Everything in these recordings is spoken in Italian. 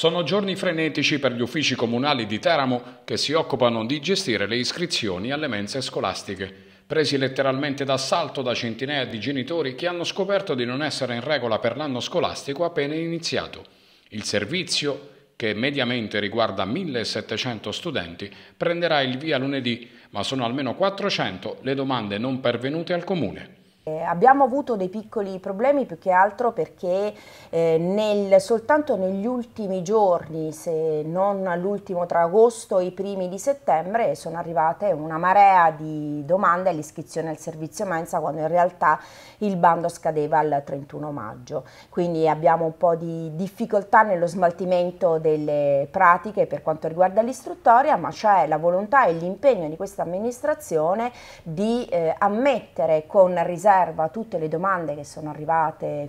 Sono giorni frenetici per gli uffici comunali di Teramo che si occupano di gestire le iscrizioni alle mense scolastiche, presi letteralmente d'assalto da centinaia di genitori che hanno scoperto di non essere in regola per l'anno scolastico appena iniziato. Il servizio, che mediamente riguarda 1700 studenti, prenderà il via lunedì, ma sono almeno 400 le domande non pervenute al comune. Eh, abbiamo avuto dei piccoli problemi più che altro perché eh, nel, soltanto negli ultimi giorni, se non l'ultimo tra agosto e i primi di settembre, sono arrivate una marea di domande all'iscrizione al servizio mensa quando in realtà il bando scadeva il 31 maggio. Quindi abbiamo un po' di difficoltà nello smaltimento delle pratiche per quanto riguarda l'istruttoria, ma c'è la volontà e l'impegno di questa amministrazione di eh, ammettere con riserva conserva tutte le domande che sono arrivate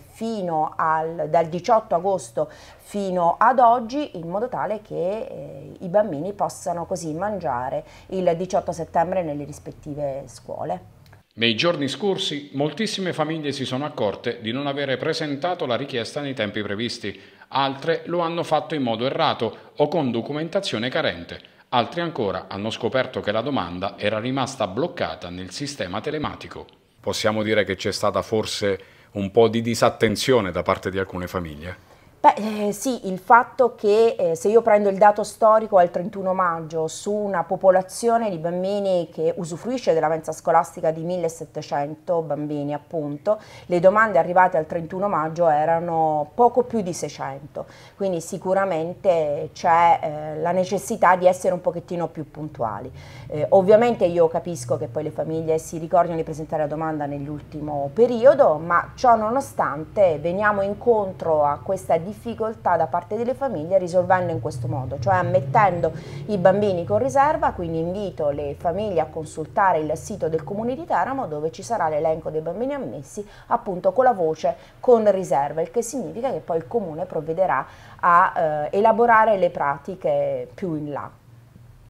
al, dal 18 agosto fino ad oggi in modo tale che eh, i bambini possano così mangiare il 18 settembre nelle rispettive scuole. Nei giorni scorsi moltissime famiglie si sono accorte di non avere presentato la richiesta nei tempi previsti, altre lo hanno fatto in modo errato o con documentazione carente, altri ancora hanno scoperto che la domanda era rimasta bloccata nel sistema telematico possiamo dire che c'è stata forse un po' di disattenzione da parte di alcune famiglie? Beh, eh, sì, il fatto che eh, se io prendo il dato storico al 31 maggio su una popolazione di bambini che usufruisce della mensa scolastica di 1700 bambini, appunto, le domande arrivate al 31 maggio erano poco più di 600, quindi sicuramente c'è eh, la necessità di essere un pochettino più puntuali. Eh, ovviamente io capisco che poi le famiglie si ricordino di presentare la domanda nell'ultimo periodo, ma ciò nonostante veniamo incontro a questa difficoltà difficoltà da parte delle famiglie risolvendo in questo modo, cioè ammettendo i bambini con riserva, quindi invito le famiglie a consultare il sito del Comune di Teramo dove ci sarà l'elenco dei bambini ammessi appunto con la voce con riserva, il che significa che poi il Comune provvederà a eh, elaborare le pratiche più in là.